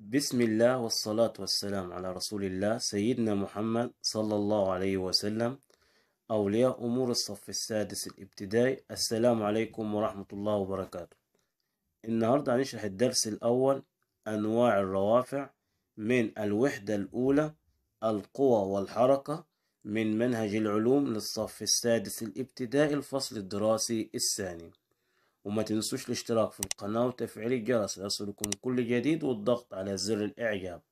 بسم الله والصلاة والسلام على رسول الله سيدنا محمد صلى الله عليه وسلم أولياء أمور الصف السادس الابتدائي السلام عليكم ورحمة الله وبركاته النهاردة هنشرح الدرس الأول أنواع الروافع من الوحدة الأولى القوى والحركة من منهج العلوم للصف السادس الابتدائي الفصل الدراسي الثاني وما تنسوش الاشتراك في القناة وتفعيل الجرس ليصلكم كل جديد والضغط على زر الإعجاب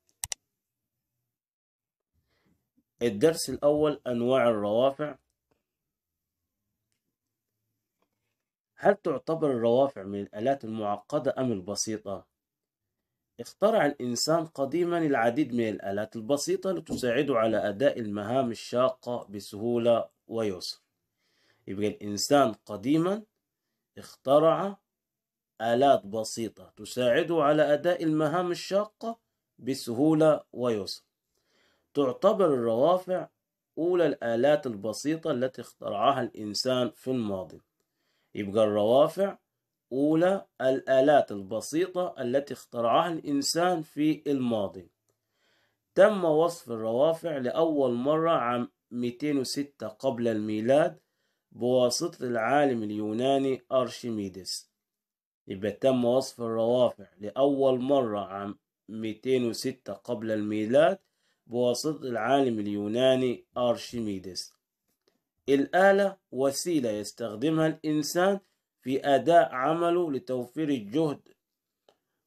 الدرس الأول أنواع الروافع هل تعتبر الروافع من الآلات المعقدة أم البسيطة؟ اخترع الإنسان قديما العديد من الآلات البسيطة لتساعده على أداء المهام الشاقة بسهولة ويسر يبقى الإنسان قديما اخترع آلات بسيطة تساعده على أداء المهام الشاقة بسهولة ويسر تعتبر الروافع أولى الآلات البسيطة التي اخترعها الإنسان في الماضي يبقى الروافع أولى الآلات البسيطة التي اخترعها الإنسان في الماضي تم وصف الروافع لأول مرة عام 206 قبل الميلاد بواسطة العالم اليوناني أرشميدس يبقى تم وصف الروافع لأول مرة عام 206 قبل الميلاد بواسطة العالم اليوناني أرشميدس الآلة وسيلة يستخدمها الإنسان في أداء عمله لتوفير الجهد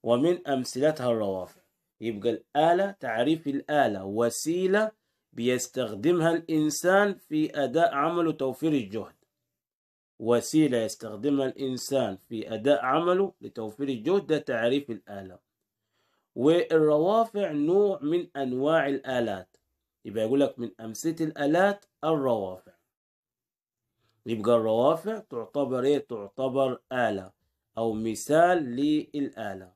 ومن أمثلتها الروافع يبقى الآلة تعريف الآلة وسيلة بيستخدمها الإنسان في أداء عمله توفير الجهد وسيلة يستخدمها الإنسان في أداء عمله لتوفير الجهد ده تعريف الآلة والروافع نوع من أنواع الآلات يبقى يقول لك من أمثلة الآلات الروافع يبقى الروافع تعتبر إيه؟ تعتبر آلة أو مثال للآلة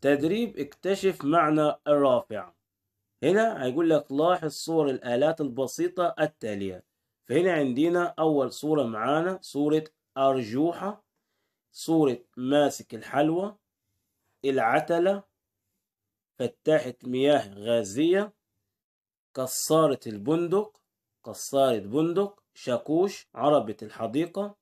تدريب اكتشف معنى الرافع هنا هيقول لك لاحظ صور الآلات البسيطة التالية فهنا عندنا أول صورة معانا صورة أرجوحة صورة ماسك الحلوى العتلة فتاحة مياه غازية كسارة البندق كسارة بندق شاكوش عربة الحديقة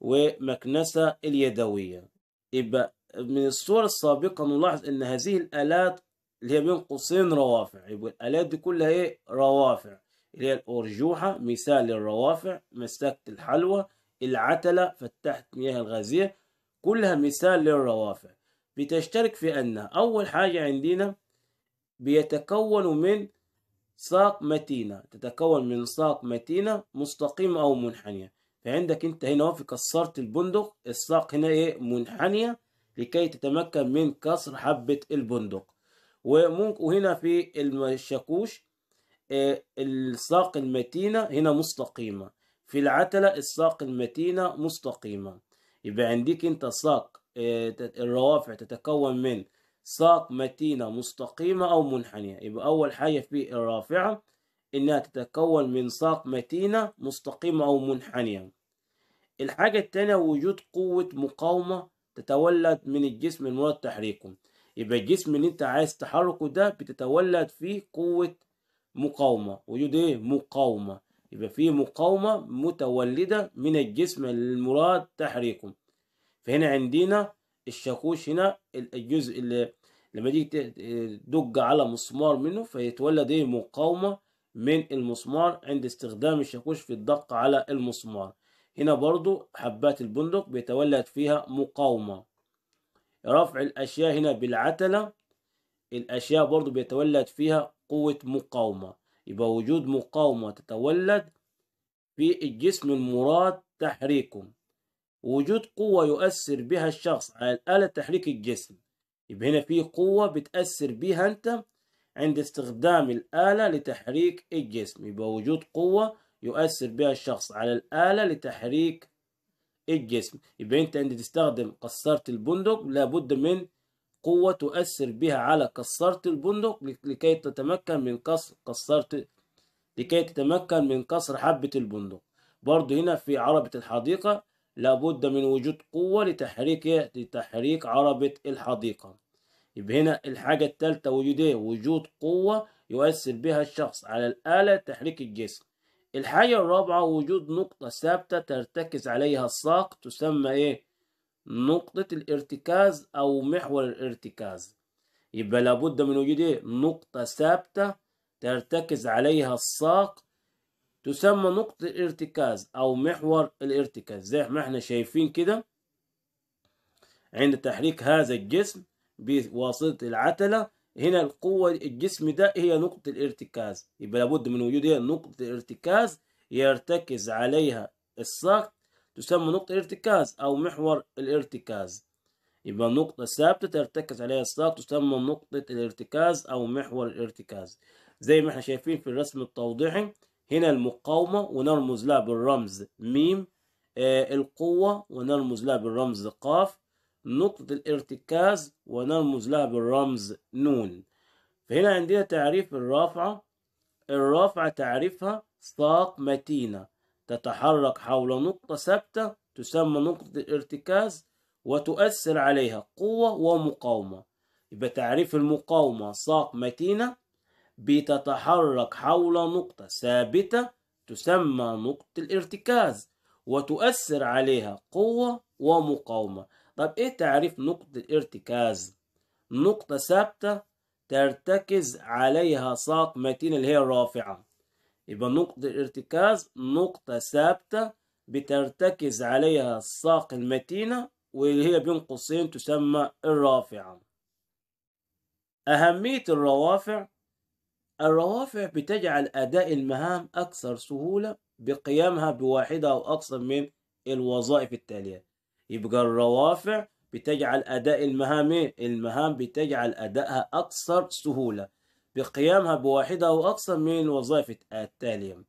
ومكنسة اليدوية يبقى من الصور السابقة نلاحظ أن هذه الآلات اللي هي بين قوسين روافع يبقى الآلات دي كلها إيه روافع اللي هي الأرجوحة مثال للروافع مسكت الحلوى العتلة فتحت مياه الغازية كلها مثال للروافع بتشترك في أن أول حاجة عندنا بيتكون من ساق متينة تتكون من ساق متينة مستقيمة أو منحنية فعندك أنت هنا في كسرت البندق الساق هنا إيه منحنية لكي تتمكن من كسر حبة البندق وممكن وهنا في الشاكوش الساق المتينة هنا مستقيمة في العتلة الساق المتينة مستقيمة يبقى عندك انت ساق آه، الروافع تتكون من ساق متينة مستقيمة أو منحنية يبقى أول حاجة في الرافعة إنها تتكون من ساق متينة مستقيمة أو منحنية الحاجة التانية وجود قوة مقاومة تتولد من الجسم المراد تحريكه يبقى الجسم اللي انت عايز تحركه ده بتتولد فيه قوة مقاومة وجود ايه مقاومة يبقى في مقاومة متولدة من الجسم المراد تحريكه فهنا عندنا الشاكوش هنا الجزء اللي لما تيجي تدق على مسمار منه فيتولد ايه مقاومة من المسمار عند استخدام الشاكوش في الدق على المسمار هنا برضو حبات البندق بيتولد فيها مقاومة رفع الأشياء هنا بالعتلة الأشياء برضو بيتولد فيها قوة مقاومة يبقى وجود مقاومة تتولد في الجسم المراد تحريكه وجود قوة يؤثر بها الشخص على الآلة تحريك الجسم يبقى هنا في قوة بتأثر بها أنت عند استخدام الآلة لتحريك الجسم يبقى وجود قوة يؤثر بها الشخص على الآلة لتحريك الجسم يبقى أنت عند تستخدم قصرة البندق لابد من قوة تؤثر بها على كسرة البندق لكي تتمكن من كسر كسرة لكي تتمكن من كسر حبة البندق برضه هنا في عربة الحديقة لابد من وجود قوة لتحريك لتحريك عربة الحديقة يبقى هنا الحاجة التالتة وجود ايه وجود قوة يؤثر بها الشخص على الآلة تحريك الجسم الحاجة الرابعة وجود نقطة ثابتة ترتكز عليها الساق تسمى ايه نقطة الارتكاز أو محور الارتكاز يبقى لابد من وجود إيه؟ نقطة ثابتة ترتكز عليها الساق تسمى نقطة الارتكاز أو محور الارتكاز زي ما احنا شايفين كده عند تحريك هذا الجسم بواسطة العتلة هنا القوة الجسم ده هي نقطة الارتكاز يبقى لابد من وجود نقطة الارتكاز يرتكز عليها الساق تسمى نقطة الارتكاز أو محور الارتكاز يبقى النقطة الثابتة ترتكز عليها الساق تسمى نقطة الارتكاز أو محور الارتكاز زي ما احنا شايفين في الرسم التوضيحي هنا المقاومة ونرمز لها بالرمز ميم آه القوة ونرمز لها بالرمز قاف نقطة الارتكاز ونرمز لها بالرمز نون فهنا عندنا تعريف الرافعة الرافعة تعريفها ساق متينة تتحرك حول نقطة ثابتة تسمى نقطة الارتكاز وتؤثر عليها قوة ومقاومة يبقى تعريف المقاومة ساق متينة بتتحرك حول نقطة ثابتة تسمى نقطة الارتكاز وتؤثر عليها قوة ومقاومة طب ايه تعريف نقطة الارتكاز نقطة ثابتة ترتكز عليها ساق متينة اللي هي الرافعة يبقى نقطة الارتكاز نقطة ثابتة بترتكز عليها الساق المتينة واللي هي بين قوسين تسمى الرافعة أهمية الروافع الروافع بتجعل أداء المهام أكثر سهولة بقيامها بواحدة أو أكثر من الوظائف التالية يبقى الروافع بتجعل أداء المهام المهام بتجعل أدائها أكثر سهولة قيامها بواحدة أو أكثر من الوظائف التالية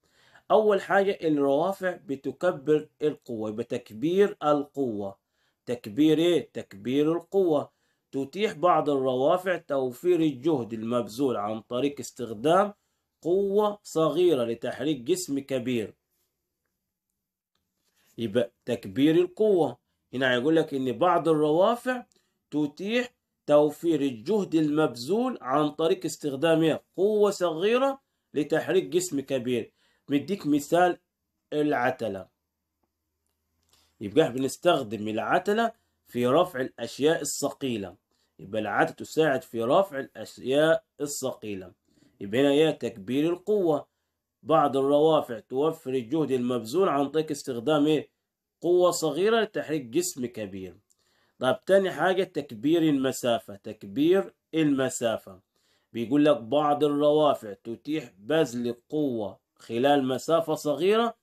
أول حاجة الروافع بتكبر القوة بتكبير القوة تكبير إيه؟ تكبير القوة تتيح بعض الروافع توفير الجهد المبذول عن طريق استخدام قوة صغيرة لتحريك جسم كبير يبقى تكبير القوة هنا يقول لك إن بعض الروافع تتيح توفير الجهد المبذول عن طريق استخدام قوة صغيرة لتحريك جسم كبير مديك مثال العتلة يبقى احنا بنستخدم العتلة في رفع الأشياء الثقيلة يبقى العتلة تساعد في رفع الأشياء الثقيلة يبقى هنا هي تكبير القوة بعض الروافع توفر الجهد المبذول عن طريق استخدام قوة صغيرة لتحريك جسم كبير طيب تاني حاجة تكبير المسافة تكبير المسافة بيقول لك بعض الروافع تتيح بذل قوة خلال مسافة صغيرة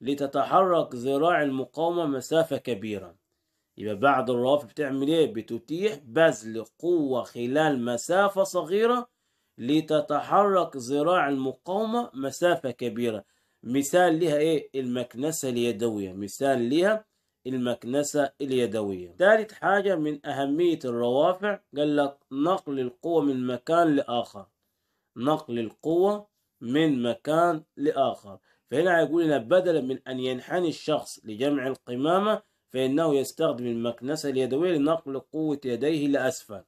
لتتحرك ذراع المقاومة مسافة كبيرة يبقى بعض الروافع بتعمل ايه بتتيح بذل قوة خلال مسافة صغيرة لتتحرك ذراع المقاومة مسافة كبيرة مثال لها ايه المكنسة اليدوية مثال لها المكنسة اليدوية ثالث حاجة من أهمية الروافع قال لك نقل القوة من مكان لآخر نقل القوة من مكان لآخر فهنا هيقول لنا بدلا من أن ينحني الشخص لجمع القمامة فإنه يستخدم المكنسة اليدوية لنقل قوة يديه لأسفل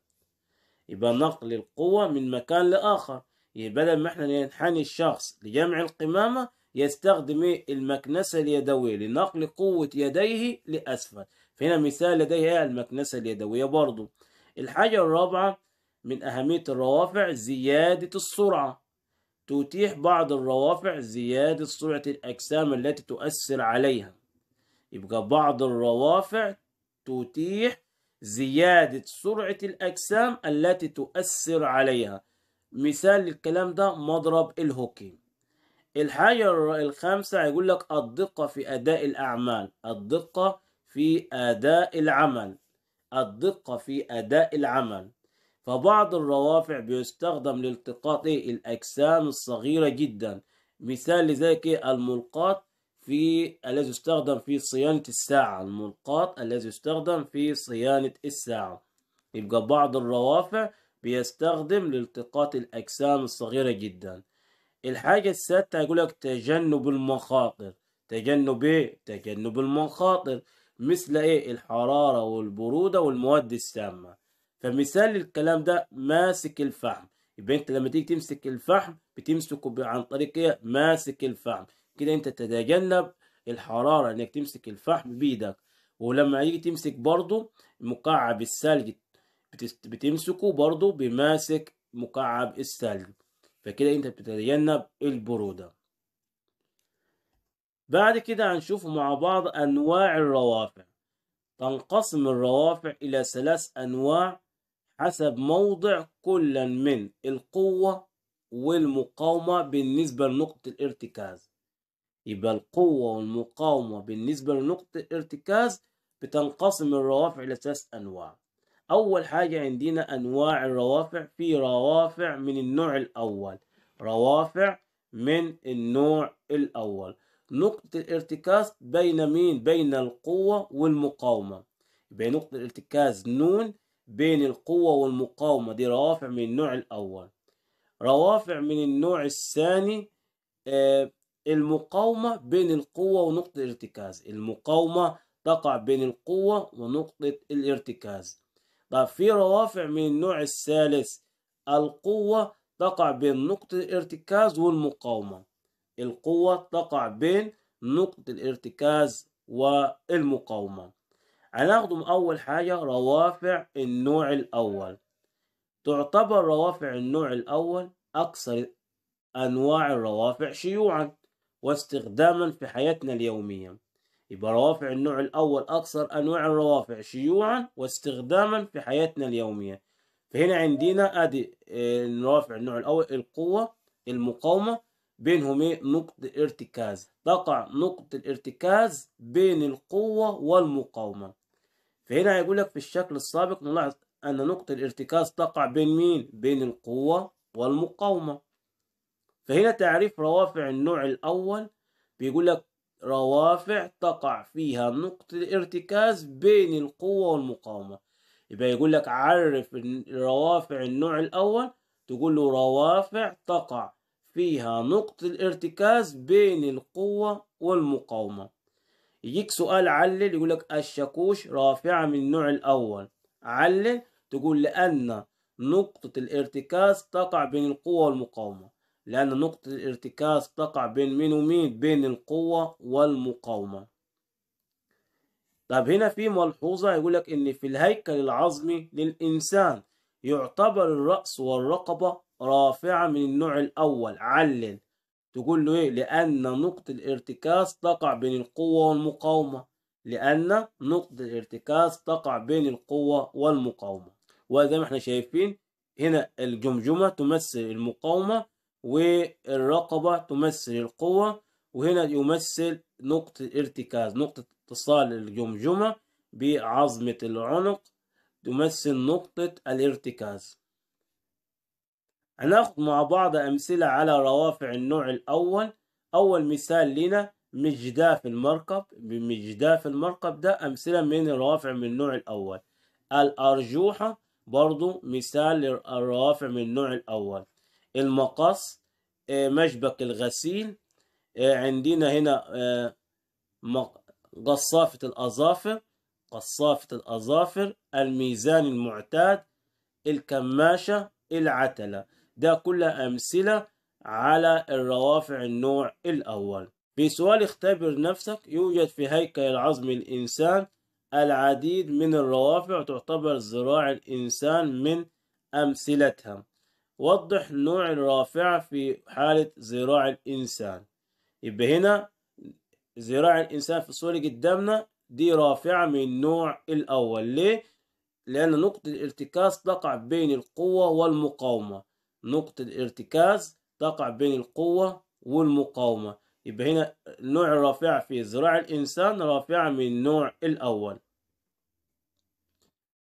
يبقى نقل القوة من مكان لآخر يبقى بدل ما احنا ننحني الشخص لجمع القمامة يستخدم المكنسة اليدوية لنقل قوة يديه لأسفل فهنا مثال لديه المكنسة اليدوية برضو الحاجة الرابعة من أهمية الروافع زيادة السرعة تتيح بعض الروافع زيادة سرعة الأجسام التي تؤثر عليها يبقى بعض الروافع تتيح زيادة سرعة الأجسام التي تؤثر عليها مثال للكلام ده مضرب الهوكي الحاجة الخامسة يقول لك الدقة في أداء الأعمال الدقة في أداء العمل الدقة في أداء العمل فبعض الروافع بيستخدم لالتقاط الأجسام الصغيرة جدا مثال لذلك الملقاط في الذي يستخدم في صيانة الساعة الملقاط الذي يستخدم في صيانة الساعة يبقى بعض الروافع بيستخدم لالتقاط الأجسام الصغيرة جدا الحاجة السادسة يقول لك تجنب المخاطر تجنب ايه تجنب المخاطر مثل ايه الحرارة والبرودة والمواد السامة فمثال للكلام ده ماسك الفحم يبقى انت لما تيجي تمسك الفحم بتمسكه عن طريق ايه ماسك الفحم كده انت تتجنب الحرارة انك تمسك الفحم بيدك ولما يجي تمسك برضه مكعب الثلج بتمسكه برضه بماسك مكعب الثلج فكده انت بتتجنب البرودة بعد كده هنشوف مع بعض انواع الروافع تنقسم الروافع الى ثلاث انواع حسب موضع كل من القوة والمقاومة بالنسبة لنقطة الارتكاز يبقى القوة والمقاومة بالنسبة لنقطة الارتكاز بتنقسم الروافع إلى ثلاث أنواع أول حاجة عندنا أنواع الروافع في روافع من النوع الأول روافع من النوع الأول نقطة الارتكاز بين مين؟ بين القوة والمقاومة بين نقطة الارتكاز نون بين القوة والمقاومة دي روافع من النوع الأول روافع من النوع الثاني آه المقاومة بين القوة ونقطة الارتكاز المقاومة تقع بين القوة ونقطة الارتكاز طب في روافع من النوع الثالث القوة تقع بين نقطة الارتكاز والمقاومة القوة تقع بين نقطة الارتكاز والمقاومة هناخدهم أول حاجة روافع النوع الأول تعتبر روافع النوع الأول أكثر أنواع الروافع شيوعا واستخداما في حياتنا اليومية يبقى روافع النوع الأول أكثر أنواع الروافع شيوعا واستخداما في حياتنا اليومية فهنا عندنا أدي آه، روافع النوع الأول القوة المقاومة بينهم ايه نقطة ارتكاز تقع نقطة الارتكاز بين القوة والمقاومة فهنا هيقول لك في الشكل السابق نلاحظ أن نقطة الارتكاز تقع بين مين؟ بين القوة والمقاومة فهنا تعريف روافع النوع الأول بيقول لك روافع تقع فيها نقطة الارتكاز بين القوة والمقاومة يبقى يقول لك عرف الروافع النوع الأول تقول له روافع تقع فيها نقطة الارتكاز بين القوة والمقاومة يجيك سؤال علل يقول لك الشاكوش رافعة من النوع الأول علل تقول لأن نقطة الارتكاز تقع بين القوة والمقاومة لأن نقطة الارتكاز تقع بين مين ومين بين القوة والمقاومة طب هنا في ملحوظة يقول لك إن في الهيكل العظمي للإنسان يعتبر الرأس والرقبة رافعة من النوع الأول علل تقول له إيه لأن نقطة الارتكاز تقع بين القوة والمقاومة لأن نقطة الارتكاز تقع بين القوة والمقاومة وزي ما احنا شايفين هنا الجمجمة تمثل المقاومة والرقبة تمثل القوة وهنا يمثل نقطة ارتكاز نقطة اتصال الجمجمة بعظمة العنق تمثل نقطة الارتكاز هناخد مع بعض أمثلة على روافع النوع الأول أول مثال لنا مجداف المركب بمجداف المركب ده أمثلة من الروافع من النوع الأول الأرجوحة برضو مثال للروافع من النوع الأول المقص آه، مشبك الغسيل آه، عندنا هنا آه، قصافة الأظافر قصافة الأظافر الميزان المعتاد الكماشة العتلة ده كلها أمثلة على الروافع النوع الأول في سؤال اختبر نفسك يوجد في هيكل العظم الإنسان العديد من الروافع تعتبر ذراع الإنسان من أمثلتها وضح نوع الرافعة في حالة ذراع الإنسان يبقى هنا ذراع الإنسان في الصورة قدامنا دي رافعة من النوع الأول ليه؟ لأن نقطة الارتكاز تقع بين القوة والمقاومة نقطة الارتكاز تقع بين القوة والمقاومة يبقى هنا نوع الرافعة في ذراع الإنسان رافعة من النوع الأول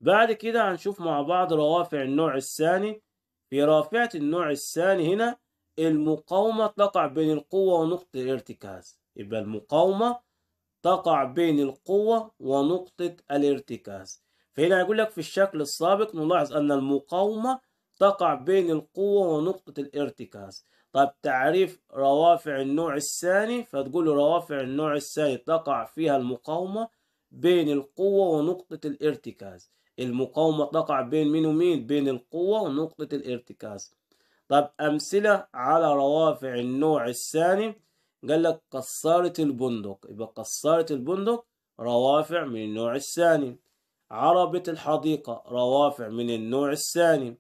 بعد كده هنشوف مع بعض روافع النوع الثاني في رافعة النوع الثاني هنا المقاومة تقع بين القوة ونقطة الارتكاز يبقى المقاومة تقع بين القوة ونقطة الارتكاز فهنا يقول لك في الشكل السابق نلاحظ أن المقاومة تقع بين القوة ونقطة الارتكاز طب تعريف روافع النوع الثاني فتقول روافع النوع الثاني تقع فيها المقاومة بين القوة ونقطة الارتكاز المقاومة تقع بين مين ومين بين القوة ونقطة الارتكاز طب أمثلة على روافع النوع الثاني قال لك قصارة البندق يبقى قصارة البندق روافع من النوع الثاني عربة الحديقة روافع من النوع الثاني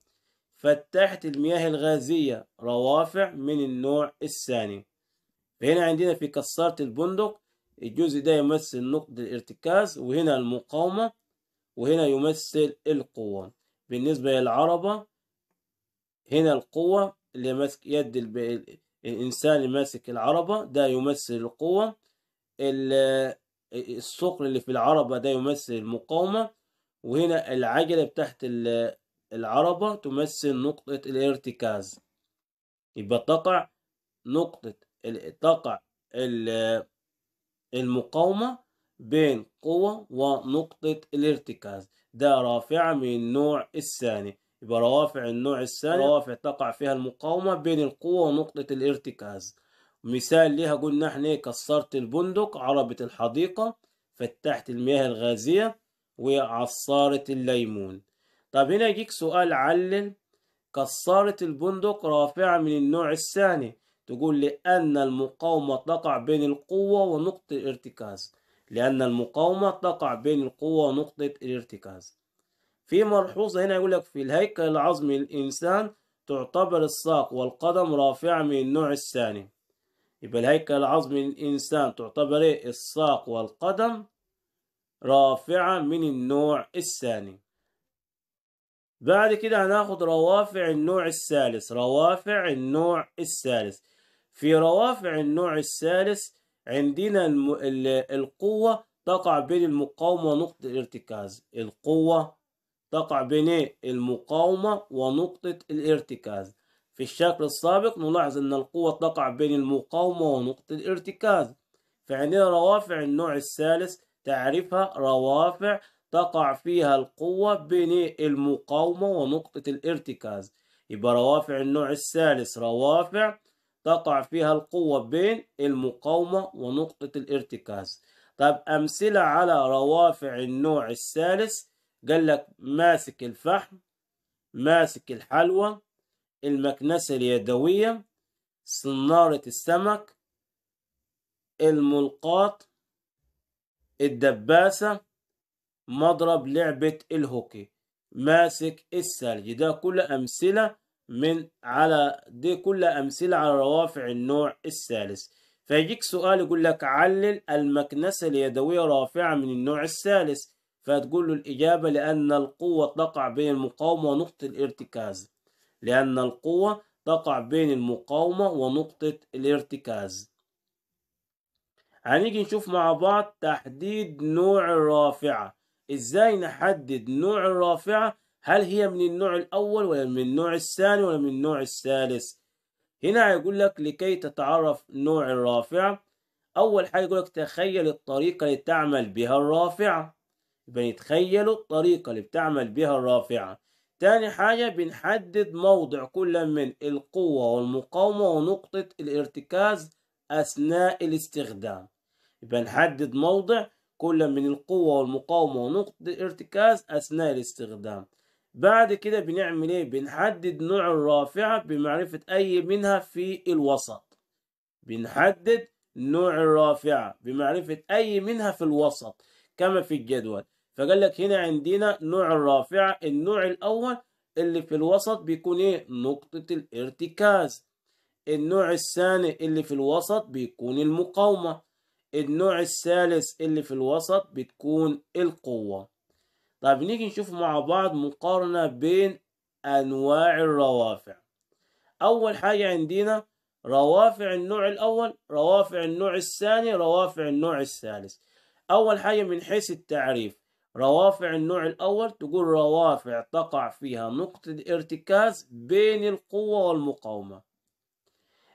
فتحت المياه الغازية روافع من النوع الثاني فهنا عندنا في كسارة البندق الجزء ده يمثل نقطة الارتكاز وهنا المقاومة وهنا يمثل القوة بالنسبة للعربة هنا القوة اللي ماسك يد الب... الإنسان اللي ماسك العربة ده يمثل القوة الثقل اللي في العربة ده يمثل المقاومة وهنا العجلة بتاعت العربة تمثل نقطة الارتكاز يبقى تقع نقطة تقع المقاومة بين قوة ونقطة الارتكاز ده رافعة من النوع الثاني يبقى روافع النوع الثاني روافع تقع فيها المقاومة بين القوة ونقطة الارتكاز مثال ليها قلنا احنا ايه كسرت البندق عربة الحديقة فتحت المياه الغازية وعصارت الليمون طب هنا يجيك سؤال علل كسرت البندق رافعة من النوع الثاني تقول لأن المقاومة تقع بين القوة ونقطة الارتكاز لأن المقاومة تقع بين القوة ونقطة الارتكاز في ملحوظة هنا يقول لك في الهيكل العظمي الإنسان تعتبر الساق والقدم رافعة من النوع الثاني يبقى الهيكل العظمي للإنسان تعتبر إيه الساق والقدم رافعة من النوع الثاني بعد كده هناخد روافع النوع الثالث روافع النوع الثالث في روافع النوع الثالث عندنا القوة تقع بين المقاومة ونقطة الارتكاز القوة تقع بين المقاومة ونقطة الارتكاز في الشكل السابق نلاحظ أن القوة تقع بين المقاومة ونقطة الارتكاز فعندنا روافع النوع الثالث تعرفها روافع تقع فيها القوة بين المقاومة ونقطة الارتكاز يبقى روافع النوع الثالث روافع تقع فيها القوة بين المقاومة ونقطة الارتكاز طب أمثلة على روافع النوع الثالث قال لك ماسك الفحم ماسك الحلوى المكنسة اليدوية صنارة السمك الملقاط الدباسة مضرب لعبة الهوكي ماسك الثلج ده كل أمثلة من على دي كلها أمثلة على روافع النوع الثالث فيجيك سؤال يقول لك علل المكنسة اليدوية رافعة من النوع الثالث فتقول له الإجابة لأن القوة تقع بين المقاومة ونقطة الارتكاز لأن القوة تقع بين المقاومة ونقطة الارتكاز هنيجي نشوف مع بعض تحديد نوع الرافعة ازاي نحدد نوع الرافعة هل هي من النوع الأول ولا من النوع الثاني ولا من النوع الثالث هنا هيقول لك لكي تتعرف نوع الرافعة أول حاجة يقول لك تخيل الطريقة اللي تعمل بها الرافعة يبقى تخيلوا الطريقة اللي بتعمل بها الرافعة تاني حاجة بنحدد موضع كل من القوة والمقاومة ونقطة الارتكاز أثناء الاستخدام يبقى نحدد موضع كل من القوة والمقاومة ونقطة الارتكاز أثناء الاستخدام بعد كده بنعمل ايه بنحدد نوع الرافعة بمعرفة اي منها في الوسط بنحدد نوع الرافعة بمعرفة اي منها في الوسط كما في الجدول فقال لك هنا عندنا نوع الرافعة النوع الاول اللي في الوسط بيكون ايه نقطة الارتكاز النوع الثاني اللي في الوسط بيكون المقاومة النوع الثالث اللي في الوسط بتكون القوة طيب نيجي نشوف مع بعض مقارنة بين أنواع الروافع أول حاجة عندنا روافع النوع الأول روافع النوع الثاني روافع النوع الثالث أول حاجة من حيث التعريف روافع النوع الأول تقول روافع تقع فيها نقطة ارتكاز بين القوة والمقاومة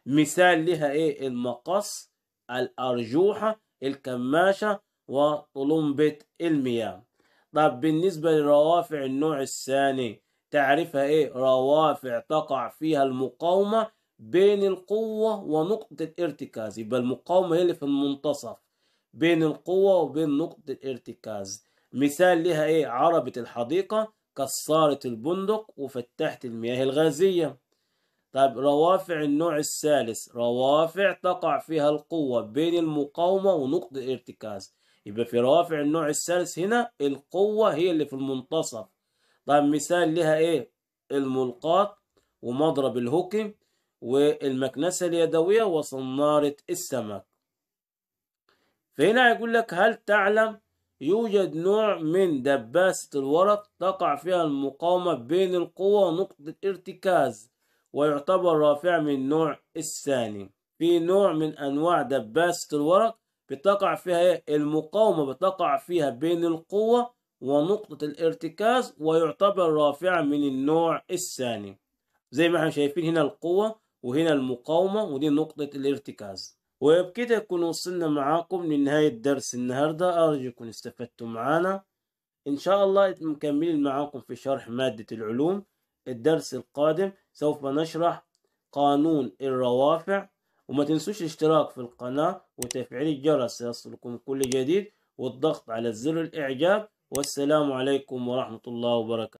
مثال لها إيه المقص الأرجوحة الكماشة وطلمبة المياه طب بالنسبة لروافع النوع الثاني تعرفها ايه روافع تقع فيها المقاومة بين القوة ونقطة الارتكاز يبقى المقاومة هي اللي في المنتصف بين القوة وبين نقطة الارتكاز مثال لها ايه عربة الحديقة كسارة البندق وفتحة المياه الغازية طيب روافع النوع الثالث روافع تقع فيها القوة بين المقاومة ونقطة الارتكاز يبقى في روافع النوع الثالث هنا القوة هي اللي في المنتصف طب مثال لها ايه الملقاط ومضرب الهوكي والمكنسة اليدوية وصنارة السمك فهنا يقول لك هل تعلم يوجد نوع من دباسة الورق تقع فيها المقاومة بين القوة ونقطة ارتكاز ويعتبر رافع من النوع الثاني في نوع من أنواع دباسة الورق بتقع فيها ايه المقاومة بتقع فيها بين القوة ونقطة الارتكاز ويعتبر رافعا من النوع الثاني زي ما احنا شايفين هنا القوة وهنا المقاومة ودي نقطة الارتكاز وبكده يكون وصلنا معاكم لنهاية درس النهاردة أرجو يكون استفدتم معانا إن شاء الله مكملين معاكم في شرح مادة العلوم الدرس القادم سوف نشرح قانون الروافع وما تنسوش الاشتراك في القناة وتفعيل الجرس ليصلكم كل جديد والضغط على زر الإعجاب والسلام عليكم ورحمة الله وبركاته